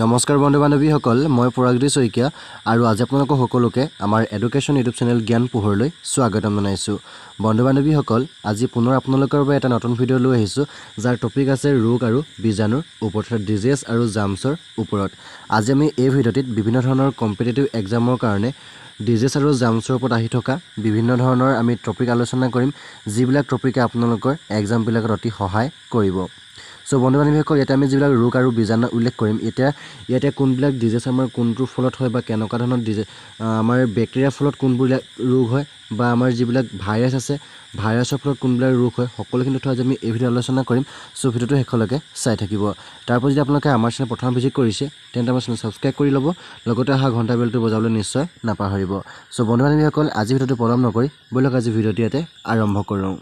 নমস্কাৰ বন্ধু বান্ধৱীসকল মই পৰাগজ্যোতি শইকীয়া আৰু আজি আপোনালোকৰ সকলোকে আমাৰ এডুকেশ্যন ইউটিউব চেনেল জ্ঞান পোহৰলৈ স্বাগতম জনাইছোঁ বন্ধু বান্ধৱীসকল আজি পুনৰ আপোনালোকৰ বাবে এটা নতুন ভিডিঅ' লৈ আহিছোঁ যাৰ টপিক আছে ৰোগ আৰু বীজাণুৰ ওপৰত অৰ্থাৎ ডিজিজ আৰু জাম্পছৰ ওপৰত আজি আমি এই ভিডিঅ'টিত বিভিন্ন ধৰণৰ কম্পিটেটিভ এক্সামৰ কাৰণে ডিজিজ আৰু জাম্পছৰ ওপৰত আহি থকা বিভিন্ন ধৰণৰ আমি টপিক আলোচনা কৰিম যিবিলাক টপিকে আপোনালোকৰ এক্সামবিলাকত অতি সহায় কৰিব চ' বন্ধু বান্ধৱীসকল ইয়াতে আমি যিবিলাক ৰোগ আৰু বীজাণু উল্লেখ কৰিম এতিয়া ইয়াতে কোনবিলাক ডিজিজ আমাৰ কোনটোৰ ফলত হয় বা কেনেকুৱা ধৰণৰ ডিজে আমাৰ বেক্টেৰিয়াৰ ফলত কোনবিলাক ৰোগ হয় বা আমাৰ যিবিলাক ভাইৰাছ আছে ভাইৰাছৰ ফলত কোনবিলাক ৰোগ হয় সকলোখিনি তথ্য আজি আমি এই ভিডিঅ' আলোচনা কৰিম চ' ভিডিঅ'টো শেষলৈকে চাই থাকিব তাৰপৰা যদি আপোনালোকে আমাৰ চেনেল প্ৰথম ভিজিট কৰিছে তেন্তে আমাৰ চেনেল ছাবস্ক্ৰাইব কৰি ল'ব লগতে অহা ঘণ্টা বেলটো বজাবলৈ নিশ্চয় নাপাহৰিব চ' বন্ধু বান্ধৱীসকল আজি ভিডিঅ'টো পলম নকৰি ব'লক আজি ভিডিঅ'টো ইয়াতে আৰম্ভ কৰোঁ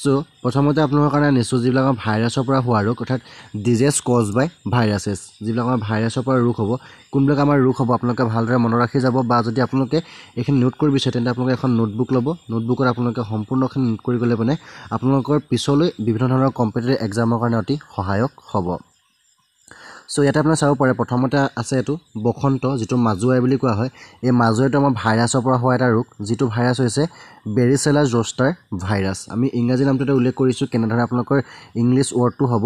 চ' প্ৰথমতে আপোনালোকৰ কাৰণে নিশ্চয় যিবিলাক আমাৰ ভাইৰাছৰ পৰা হোৱা ৰোগ অৰ্থাৎ ডিজেজ কজ বাই ভাইৰাছেছ যিবিলাক আমাৰ ভাইৰাছৰ পৰা ৰোগ হ'ব কোনবিলাক আমাৰ ৰোগ হ'ব আপোনালোকে ভালদৰে মনত ৰাখি যাব বা যদি আপোনালোকে এইখিনি নোট কৰি বিচাৰে তেন্তে আপোনালোকে এখন নোটবুক ল'ব নোটবুকত আপোনালোকে সম্পূৰ্ণখিনি নোট কৰি গ'লে মানে আপোনালোকৰ পিছলৈ বিভিন্ন ধৰণৰ কম্পিটেটিভ এক্সামৰ কাৰণে অতি সহায়ক হ'ব চ' ইয়াতে আপোনাৰ চাব পাৰে প্ৰথমতে আছে এইটো বসন্ত যিটো মাজুৱাই বুলি কোৱা হয় এই মাজুৱাইটো আমাৰ ভাইৰাছৰ পৰা হোৱা এটা ৰোগ যিটো ভাইৰাছ হৈছে বেৰিচেলাৰ জষ্টাৰ ভাইৰাছ আমি ইংৰাজী নামটোতে উল্লেখ কৰিছোঁ কেনেধৰণে আপোনালোকৰ ইংলিছ ৱৰ্ডটো হ'ব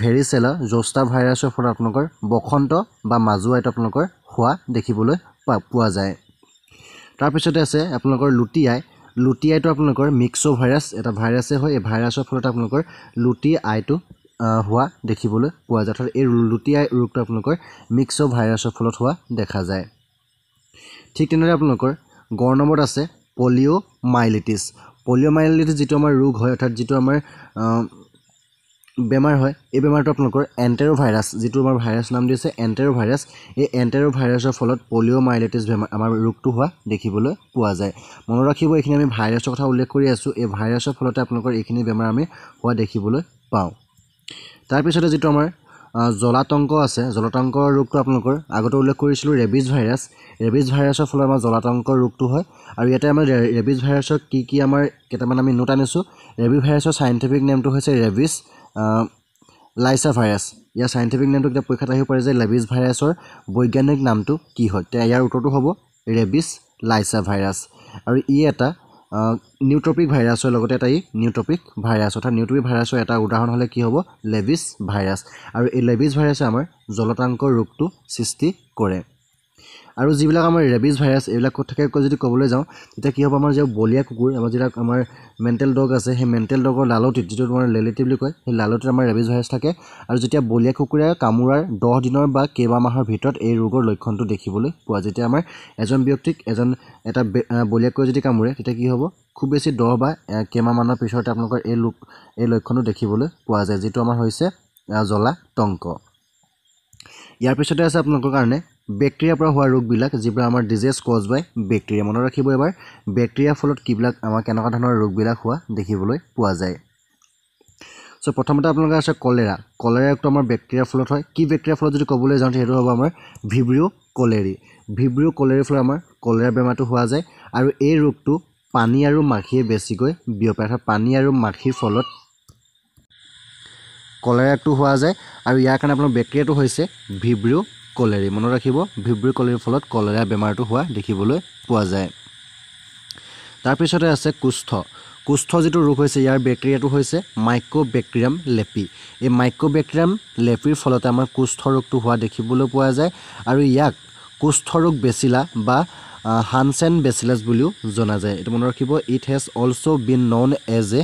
ভেৰিচেলা জষ্টা ভাইৰাছৰ ফলত আপোনালোকৰ বসন্ত বা মাজুৱাইটো আপোনালোকৰ হোৱা দেখিবলৈ পোৱা যায় তাৰপিছতে আছে আপোনালোকৰ লুটিয়াই লুটিয়াইটো আপোনালোকৰ মিক্সো ভাইৰাছ এটা ভাইৰাছে হয় এই ভাইৰাছৰ ফলত আপোনালোকৰ লুটি আইটো হোৱা দেখিবলৈ পোৱা যায় অৰ্থাৎ এই লুটিয়াই ৰোগটো আপোনালোকৰ মিক্স অফ ভাইৰাছৰ ফলত হোৱা দেখা যায় ঠিক তেনেদৰে আপোনালোকৰ গড় নম্বৰত আছে পলিঅ' মাইলেটিছ পলিঅ' মাইলেটিছ যিটো আমাৰ ৰোগ হয় অৰ্থাৎ যিটো আমাৰ বেমাৰ হয় এই বেমাৰটো আপোনালোকৰ এণ্টেৰ' ভাইৰাছ যিটো আমাৰ ভাইৰাছ নাম দিছে এণ্টেৰ' ভাইৰাছ এই এণ্টেৰ' ভাইৰাছৰ ফলত পলিঅ' মাইলিটিছ বেমাৰ আমাৰ ৰোগটো হোৱা দেখিবলৈ পোৱা যায় মনত ৰাখিব এইখিনি আমি ভাইৰাছৰ কথা উল্লেখ কৰি আছোঁ এই ভাইৰাছৰ ফলতে আপোনালোকৰ এইখিনি বেমাৰ আমি হোৱা দেখিবলৈ পাওঁ তাৰপিছতে যিটো আমাৰ জলাতংক আছে জলাতংকৰ ৰোগটো আপোনালোকৰ আগতে উল্লেখ কৰিছিলোঁ ৰেবিজ ভাইৰাছ ৰেবিজ ভাইৰাছৰ ফলত আমাৰ জলাতংকৰ ৰোগটো হয় আৰু ইয়াতে আমি ৰেবিজ ভাইৰাছৰ কি কি আমাৰ কেইটামান আমি নোট আনিছোঁ ৰেবিজ ভাইৰাছৰ চাইণ্টিফিক নেমটো হৈছে ৰেবিজ লাইচা ভাইৰাছ ইয়াৰ চাইণ্টিফিক নেমটো কেতিয়া পৰীক্ষাত আহিব পাৰে যে ৰেবিজ ভাইৰাছৰ বৈজ্ঞানিক নামটো কি হয় তেতিয়া ইয়াৰ উত্তৰটো হ'ব ৰেবিজ লাইচা ভাইৰাছ আৰু ই এটা নিউট্ৰপিক ভাইৰাছৰ লগতে এটা ই নিউট্ৰপিক ভাইৰাছ অৰ্থাৎ নিউট্ৰপিক ভাইৰাছৰ এটা উদাহৰণ হ'লে কি হ'ব লেভিছ ভাইৰাছ আৰু এই লেভিছ ভাইৰাছে আমাৰ জলতাংকৰ ৰোগটো সৃষ্টি কৰে আৰু যিবিলাক আমাৰ ৰেবিজ ভাইৰাছ এইবিলাক থাকে যদি ক'বলৈ যাওঁ তেতিয়া কি হ'ব আমাৰ যে বলীয়া কুকুৰ আমাৰ যিবিলাক আমাৰ মেণ্টেল ডগ আছে সেই মেণ্টেল ডগৰ লালটিত যিটো আমাৰ লেলিটি বুলি কয় সেই লালতিত আমাৰ ৰেবিজ ভাইৰাছ থাকে আৰু যেতিয়া বলীয়া কুকুৰে কামোৰাৰ দহ দিনৰ বা কেইবামাহৰ ভিতৰত এই ৰোগৰ লক্ষণটো দেখিবলৈ পোৱা যায় যেতিয়া আমাৰ এজন ব্যক্তিক এজন এটা কুকুৰে যদি কামোৰে তেতিয়া কি হ'ব খুব বেছি দহ বা কেইমাহমানৰ পিছতে আপোনালোকৰ এই লোক এই লক্ষণটো দেখিবলৈ পোৱা যায় যিটো আমাৰ হৈছে জ্বলা টংক ইয়াৰ পিছতে আছে আপোনালোকৰ কাৰণে বেক্টেৰিয়াৰ পৰা হোৱা ৰোগবিলাক যিবিলাক আমাৰ ডিজেজ কজ বাই বেক্টেৰিয়া মনত ৰাখিব এবাৰ বেক্টেৰিয়াৰ ফলত কিবিলাক আমাৰ কেনেকুৱা ধৰণৰ ৰোগবিলাক হোৱা দেখিবলৈ পোৱা যায় চ' প্ৰথমতে আপোনালোকে আছে কলেৰা কলেৰাটো আমাৰ বেক্টেৰিয়াৰ ফলত হয় কি বেক্টেৰিয়াৰ ফলত যদি ক'বলৈ যাওঁ সেইটো হ'ব আমাৰ ভিব্ৰিঅ' কলেৰি ভিব্ৰিঅ' কলেৰিৰ ফলত আমাৰ কলেৰা বেমাৰটো হোৱা যায় আৰু এই ৰোগটো পানী আৰু মাখিয়ে বেছিকৈ বিয়পে অৰ্থাৎ পানী আৰু মাখিৰ ফলত কলেৰাটো হোৱা যায় আৰু ইয়াৰ কাৰণে আপোনাৰ বেক্টেৰিয়াটো হৈছে ভিব্ৰিও কলেৰি মনত ৰাখিব ভিব্ৰিও কলেৰিৰ ফলত কলেৰা বেমাৰটো হোৱা দেখিবলৈ পোৱা যায় তাৰপিছতে আছে কুষ্ঠ কুষ্ঠ যিটো ৰোগ হৈছে ইয়াৰ বেক্টেৰিয়াটো হৈছে মাইক্ৰ'বেক্টেৰিয়াম লেপি এই মাইক্ৰ'বেক্টেৰিয়াম লেপিৰ ফলতে আমাৰ কুষ্ঠ ৰোগটো হোৱা দেখিবলৈ পোৱা যায় আৰু ইয়াক কুষ্ঠ ৰোগ বেচিলা বা হানচেন বেচিলাছ বুলিও জনা যায় এইটো মনত ৰাখিব it has also' been known as a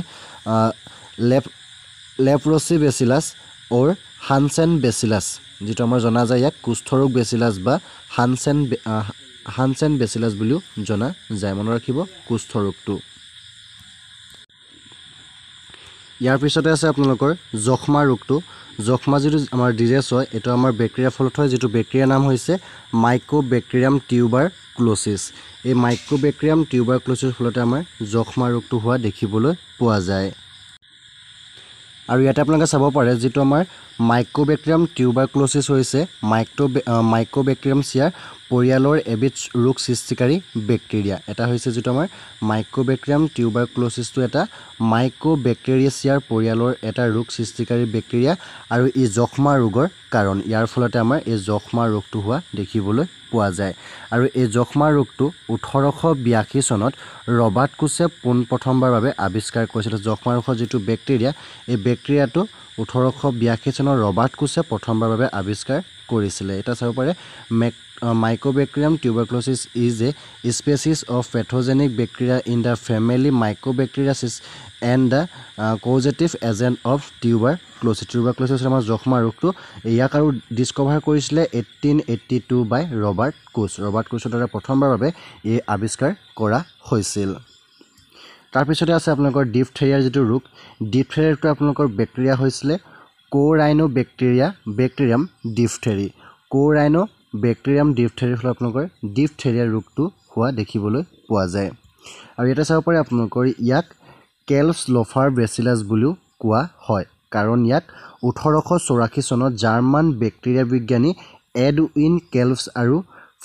lep leprosy bacillus অ'ৰ হানচেন বেচিলাছ যিটো আমাৰ জনা যায় ইয়াক কুষ্ঠৰোগ বেচিলাছ বা হানচেন হানচেন বেচিলাছ বুলিও জনা যায় মনত ৰাখিব কুষ্ঠৰোগটো ইয়াৰ পিছতে আছে আপোনালোকৰ যক্ষ্মা ৰোগটো যক্ষ্মা যিটো আমাৰ ডিজেছ হয় এইটো আমাৰ বেক্টেৰিয়াৰ ফলত হয় যিটো বেক্টেৰিয়াৰ নাম হৈছে মাইক্ৰ'বেক্টেৰিয়াম টিউবাৰ ক্লছিছ এই মাইক্ৰ'বেক্টেৰিয়াম টিউবাৰ ক্লছিছৰ ফলতে আমাৰ যক্ষ্মা ৰোগটো হোৱা দেখিবলৈ পোৱা যায় আৰু ইয়াতে আপোনালোকে চাব পাৰে যিটো আমাৰ মাইক্ৰ'বেক্টেৰিয়াম টিউবাৰক্লছিছ হৈছে মাইক্ৰ' মাইক্ৰ'বেক্টেৰিয়াম চিয়াৰ পৰিয়ালৰ এবিধ ৰোগ সৃষ্টিকাৰী বেক্টেৰিয়া এটা হৈছে যিটো আমাৰ মাইক্ৰ'বেক্টেৰিয়াম টিউবাৰক্লছিছটো এটা মাইক্ৰ'বেক্টেৰিয়াচিয়াৰ পৰিয়ালৰ এটা ৰোগ সৃষ্টিকাৰী বেক্টেৰিয়া আৰু ই যক্ষ্মা ৰোগৰ কাৰণ ইয়াৰ ফলতে আমাৰ এই যক্ষ্মা ৰোগটো হোৱা দেখিবলৈ পোৱা যায় আৰু এই যক্ষ্মা ৰোগটো ওঠৰশ বিয়াশী চনত ৰবাৰ্ট কোচে পোনপ্ৰথমবাৰ বাবে আৱিষ্কাৰ কৰিছিল যক্ষ্মা ৰোগৰ যিটো বেক্টেৰিয়া এই বেক্টেৰিয়াটো ওঠৰশ বিৰাশী চনৰ ৰবাৰ্ট কোচে প্ৰথমবাৰৰ বাবে আৱিষ্কাৰ কৰিছিলে এটা চাব পাৰে মেক Mycobacterium tuberculosis is a species of pathogenic bacteria in the family Mycobacteriaceae and the causative agent of tuberculosis tuberculosis হৈছে আমাৰ যক্ষ্মা ৰোগটো ইয়াক আৰু ডিছকভাৰ কৰিছিলে eighteen eighty two by Robert Koch Robert কোচৰ দ্বাৰা প্ৰথমবাৰৰ বাবে এই আৱিষ্কাৰ কৰা হৈছিল তাৰপিছতে আছে আপোনালোকৰ ডিপথেৰিয়াৰ যিটো ৰোগ ডিপথেৰিয়াৰটো আপোনালোকৰ বেক্টেৰিয়া হৈছিলে ক'ৰাইনো বেক্টেৰিয়া বেক্টেৰিয়াম ডিপথেৰি ক'ৰাইনো বেক্টেৰিয়াম ডিপথেৰিৰ ফলত আপোনালোকৰ ডিপথেৰিয়াৰ ৰোগটো হোৱা দেখিবলৈ পোৱা যায় আৰু ইয়াতে চাব পাৰে আপোনালোকৰ ইয়াক কেলছ লফাৰ ব্ৰেচিলাছ বুলিও কোৱা হয় কাৰণ ইয়াক ওঠৰশ চৌৰাশী চনত জাৰ্মান বেক্টেৰিয়া বিজ্ঞানী এডউইন কেলভছ আৰু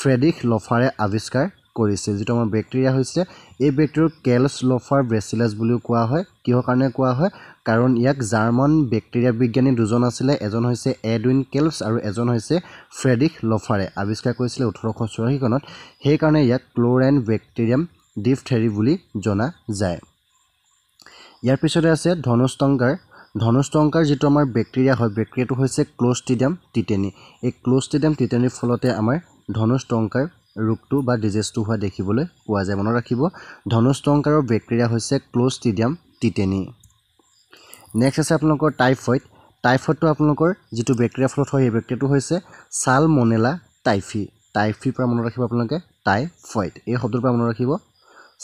ফ্ৰেডিক লফাৰে আৱিষ্কাৰ কৰিছে যিটো আমাৰ বেক্টেৰিয়া হৈছে এই বেক্টেৰিয়ক কেলছ লফাৰ ব্ৰেচিলাছ বুলিও কোৱা হয় কিহৰ কাৰণে কোৱা হয় কাৰণ ইয়াক জাৰ্মান বেক্টেৰিয়া বিজ্ঞানী দুজন আছিলে এজন হৈছে এডুইন কেলছ আৰু এজন হৈছে ফ্ৰেডিখ লফাৰে আৱিষ্কাৰ কৰিছিলে ওঠৰশ চৌৰাশীখনত সেইকাৰণে ইয়াক ক্ল'ৰেন বেক্টেৰিয়াম ডিফ থেৰি বুলি জনা যায় ইয়াৰ পিছতে আছে ধনুষ্টংকাৰ ধনুষ্টংকাৰ যিটো আমাৰ বেক্টেৰিয়া হয় বেক্টেৰিয়াটো হৈছে ক্ল'ষ্টিডিয়াম টিটেনি এই ক্ল'ষ্টিডিয়াম টিটেনিৰ ফলতে আমাৰ ধনুষ্টংকাৰ ৰোগটো বা ডিজেজটো হোৱা দেখিবলৈ পোৱা যায় মনত ৰাখিব ধনুষ্টংকাৰৰ বেক্টেৰিয়া হৈছে ক্ল'ষ্টিডিয়াম টিটেনি নেক্সট আছে আপোনালোকৰ টাইফয়ড টাইফয়ডটো আপোনালোকৰ যিটো বেক্টেৰিয়া ফলত হয় সেই বেক্টেৰিয়াটো হৈছে ছাল মনেলা টাইফি টাইফিৰ পৰা মনত ৰাখিব আপোনালোকে টাইফয়ড এই শব্দটোৰ পৰা মনত ৰাখিব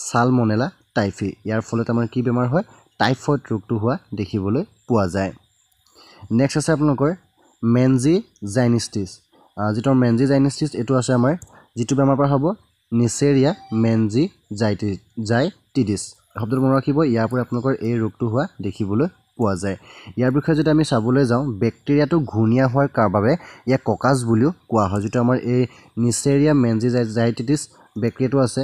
ছাল মনেলা টাইফি ইয়াৰ ফলত আমাৰ কি বেমাৰ হয় টাইফয়ড ৰোগটো হোৱা দেখিবলৈ পোৱা যায় নেক্সট আছে আপোনালোকৰ মেনজি জাইনিষ্টিছ যিটো মেনজি জাইনিষ্টিছ এইটো আছে আমাৰ যিটো বেমাৰ পৰা হ'ব নিচেৰিয়া মেনজি জাইটি জাইটিডিছ শব্দটো মনত ৰাখিব ইয়াৰ পৰা আপোনালোকৰ এই ৰোগটো হোৱা দেখিবলৈ পোৱা যায় ইয়াৰ বিষয়ে যদি আমি চাবলৈ যাওঁ বেক্টেৰিয়াটো ঘূৰ্ণীয়া হোৱাৰ কাৰ বাবে ইয়াক ককাচ বুলিও কোৱা হয় যিটো আমাৰ এই নিচেৰিয়া মেনজি জাইটিডিছ বেক্টেৰিয়াটো আছে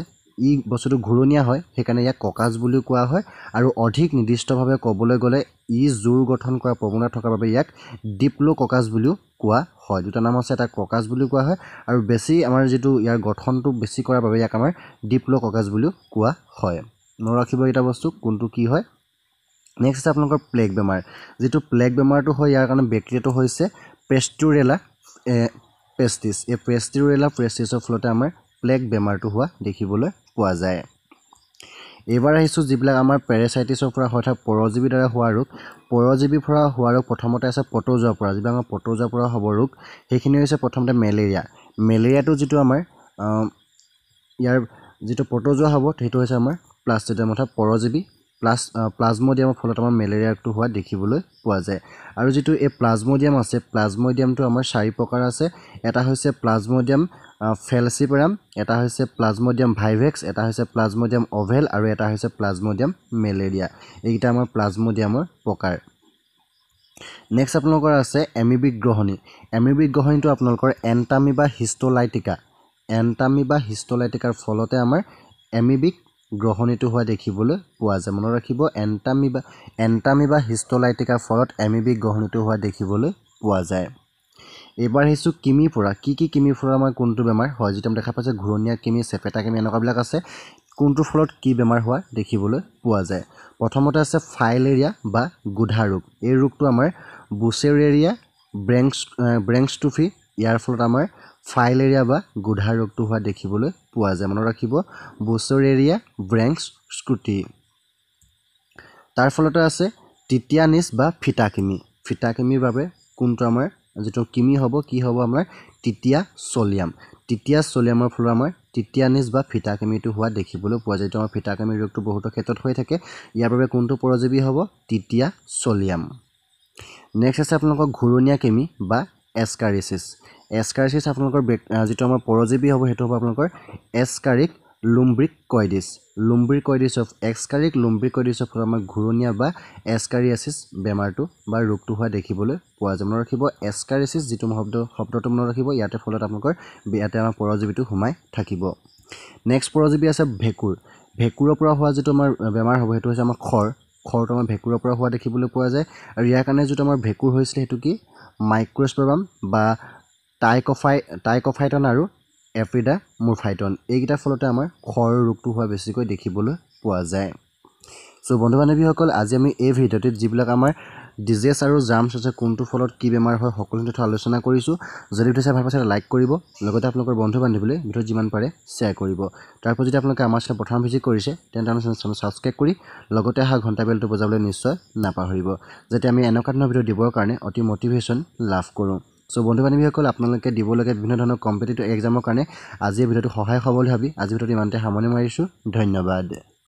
ই বস্তুটো ঘূৰণীয়া হয় সেইকাৰণে ইয়াক ককাচ বুলিও কোৱা হয় আৰু অধিক নিৰ্দিষ্টভাৱে ক'বলৈ গ'লে ই জোৰ গঠন কৰা প্ৰৱণতা থকাৰ বাবে ইয়াক ডিপ্ল' ককাচ বুলিও কোৱা হয় দুটা নাম আছে এটা ককাজ বুলি কোৱা হয় আৰু বেছি আমাৰ যিটো ইয়াৰ গঠনটো বেছি কৰাৰ বাবে ইয়াক আমাৰ ডিপ্ল' ককাজ বুলিও কোৱা হয় মনত ৰাখিব এটা বস্তু কোনটো কি হয় নেক্সট আছে আপোনালোকৰ প্লেগ বেমাৰ যিটো প্লেগ বেমাৰটো হয় ইয়াৰ কাৰণে বেক্টেৰিয়াটো হৈছে পেষ্টুৰেলা পেষ্টিছ এই পেষ্টুৰেলা পেষ্টিছৰ ফলতে আমাৰ প্লেগ বেমাৰটো হোৱা দেখিবলৈ পোৱা যায় এইবাৰ আহিছোঁ যিবিলাক আমাৰ পেৰাচাইটিছৰ পৰা হয় অৰ্থাৎ পৰজীৱীৰ দ্বাৰা হোৱা ৰোগ পৰজীৱীৰ পৰা হোৱা ৰোগ প্ৰথমতে আছে পটৌজোৱাৰ পৰা যিবিলাক আমাৰ পটৌজোৱাৰ পৰা হ'ব ৰোগ সেইখিনি হৈছে প্ৰথমতে মেলেৰিয়া মেলেৰিয়াটো যিটো আমাৰ ইয়াৰ যিটো পটৌজোৱা হ'ব সেইটো হৈছে আমাৰ প্লাষ্টিডিয়াম অৰ্থাৎ পৰজীৱী প্লাছ প্লাজমডিয়ামৰ ফলত আমাৰ মেলেৰিয়া ৰোগটো হোৱা দেখিবলৈ পোৱা যায় আৰু যিটো এই প্লাজমডিয়াম আছে প্লাজমডিয়ামটো আমাৰ চাৰি প্ৰকাৰ আছে এটা হৈছে প্লাজমডিয়াম ফেলচিপেৰাম এটা হৈছে প্লাজমডিয়াম ভাইভেক্স এটা হৈছে প্লাজমডিয়াম অভেল আৰু এটা হৈছে প্লাজমডিয়াম মেলেৰিয়া এইকেইটা আমাৰ প্লাজমডিয়ামৰ প্ৰকাৰ নেক্সট আপোনালোকৰ আছে এমিবিক গ্ৰহণী এমিবিক গ্ৰহণীটো আপোনালোকৰ এণ্টামি বা হিষ্টলাইটিকা এণ্টামি বা হিষ্টলাইটিকাৰ ফলতে আমাৰ এমিবিক গ্ৰহণীটো হোৱা দেখিবলৈ পোৱা যায় মনত ৰাখিব এণ্টামি বা এণ্টামি বা হিষ্টলাইটিকাৰ ফলত এমিবিক গ্ৰহণীটো হোৱা দেখিবলৈ পোৱা যায় এইবাৰ আহিছোঁ কিমিৰ পৰা কি কি কিমিৰ ফুৰা আমাৰ কোনটো বেমাৰ হয় যিটো আমি দেখা পাইছোঁ ঘূৰণীয়া কিমি চেপেটা কিমি এনেকুৱাবিলাক আছে কোনটোৰ ফলত কি বেমাৰ হোৱা দেখিবলৈ পোৱা যায় প্ৰথমতে আছে ফাইলেৰিয়া বা গোধা ৰোগ এই ৰোগটো আমাৰ বুচেৰেৰিয়া ব্ৰেংকছ ব্ৰেংকছটোফি ইয়াৰ ফলত আমাৰ ফাইলেৰিয়া বা গোধা ৰোগটো হোৱা দেখিবলৈ পোৱা যায় মনত ৰাখিব বুচেৰেৰিয়া ব্ৰেংকছ স্কুটি তাৰ ফলতে আছে তিতিয়ানিছ বা ফিটাকিমি ফিটাকিমিৰ বাবে কোনটো আমাৰ যিটো কিমি হ'ব কি হ'ব আমাৰ তৃতীয়া চলিয়াম তৃতীয়া চলিয়ামৰ ফলত আমাৰ তেতিয়ানিজ বা ফিটাকামিটো হোৱা দেখিবলৈ পোৱা যায় যিটো আমাৰ ফিটাকামি ৰোগটো বহুতো ক্ষেত্ৰত হৈ থাকে ইয়াৰ বাবে কোনটো পৰজীৱী হ'ব তৃতীয়া চলিয়াম নেক্সট আছে আপোনালোকৰ ঘূৰণীয়া কেমি বা এস্কাৰিচিছ এস্কাৰিচিছ আপোনালোকৰ যিটো আমাৰ পৰজীৱী হ'ব সেইটো হ'ব আপোনালোকৰ এস্কাৰিক লুম্ব্ৰিক কয়ডিছ লুম্ব্ৰিক কয়ডিছ অফ এক্সকাৰিক লুম্ব্ৰিক কয়ডিছ অফ আমাৰ ঘূৰণীয়া বা এস্কাৰিয়াচিছ বেমাৰটো বা ৰোগটো হোৱা দেখিবলৈ পোৱা যায় মনত ৰাখিব এস্কাৰিচিছ যিটো শব্দ শব্দটো মনত ৰাখিব ইয়াতে ফলত আপোনালোকৰ ইয়াতে আমাৰ পৰজীৱীটো সোমাই থাকিব নেক্সট পৰজীৱী আছে ভেঁকুৰ ভেঁকুৰৰ পৰা হোৱা যিটো আমাৰ বেমাৰ হ'ব সেইটো হৈছে আমাৰ খৰ খৰটো আমাৰ ভেঁকুৰৰ পৰা হোৱা দেখিবলৈ পোৱা যায় আৰু ইয়াৰ কাৰণে যিটো আমাৰ ভেঁকুৰ হৈছিলে সেইটো কি মাইক্ৰ'স্প্ৰাম বা টাইকফাই টাইকফাইটন আৰু এপ্ৰিডা মোৰফাইটন এইকেইটাৰ ফলতে আমাৰ খৰ ৰোগটো হোৱা বেছিকৈ দেখিবলৈ পোৱা যায় চ' বন্ধু বান্ধৱীসকল আজি আমি এই ভিডিঅ'টোত যিবিলাক আমাৰ ডিজেছ আৰু জাৰ্মছ আছে কোনটো ফলত কি বেমাৰ হয় সকলো তথ্য আলোচনা কৰিছোঁ যদি ভিডিঅ' চাই ভাল পাইছে লাইক কৰিব লগতে আপোনালোকৰ বন্ধু বান্ধৱীলৈ ভিডিঅ' যিমান পাৰে শ্বেয়াৰ কৰিব তাৰপৰা যদি আপোনালোকে আমাৰ চেনেল প্ৰথম ভিজিট কৰিছে তেন্তে আমাৰ চেনেল চেনেল ছাবস্ক্ৰাইব কৰি লগতে অহা ঘণ্টা বেলটো বজাবলৈ নিশ্চয় নাপাহৰিব যাতে আমি এনেকুৱা ধৰণৰ ভিডিঅ' দিবৰ কাৰণে অতি মটিভেশ্যন লাভ কৰোঁ চ' বন্ধু বান্ধৱীসকল আপোনালোকে দিবলগীয়া বিভিন্ন ধৰণৰ কম্পিটেটিভ এক্সামৰ কাৰণে আজিৰ ভিডিঅ'টো সহায় হ'ব বুলি ভাবি আজিৰ ভিডিঅ'টো ইমানতে সামৰণি মাৰিছোঁ ধন্যবাদ